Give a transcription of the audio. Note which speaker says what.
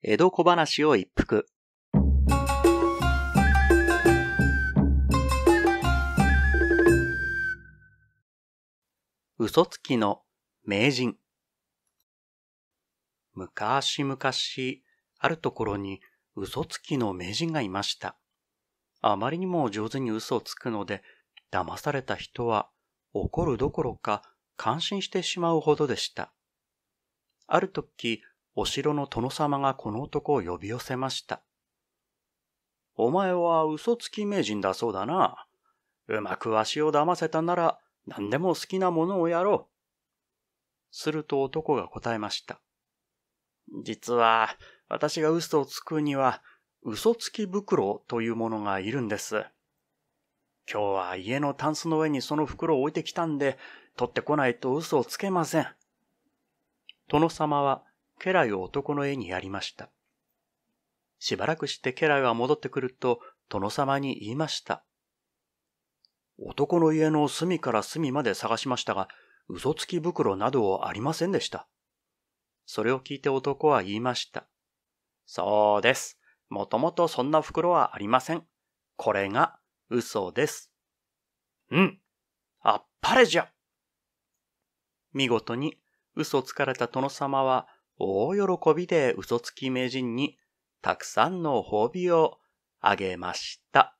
Speaker 1: 江戸小話を一服。嘘つきの名人。昔々、あるところに嘘つきの名人がいました。あまりにも上手に嘘をつくので、騙された人は怒るどころか感心してしまうほどでした。ある時、お城の殿様がこの男を呼び寄せました。お前は嘘つき名人だそうだな。うまくわしを騙せたなら何でも好きなものをやろう。すると男が答えました。実は私が嘘をつくには嘘つき袋というものがいるんです。今日は家のタンスの上にその袋を置いてきたんで取ってこないと嘘をつけません。殿様は家来を男の絵にやりました。しばらくして家来は戻ってくると、殿様に言いました。男の家の隅から隅まで探しましたが、嘘つき袋などありませんでした。それを聞いて男は言いました。そうです。もともとそんな袋はありません。これが嘘です。うん。あっぱれじゃ。見事に嘘つかれた殿様は大喜びで嘘つき名人にたくさんの褒美をあげました。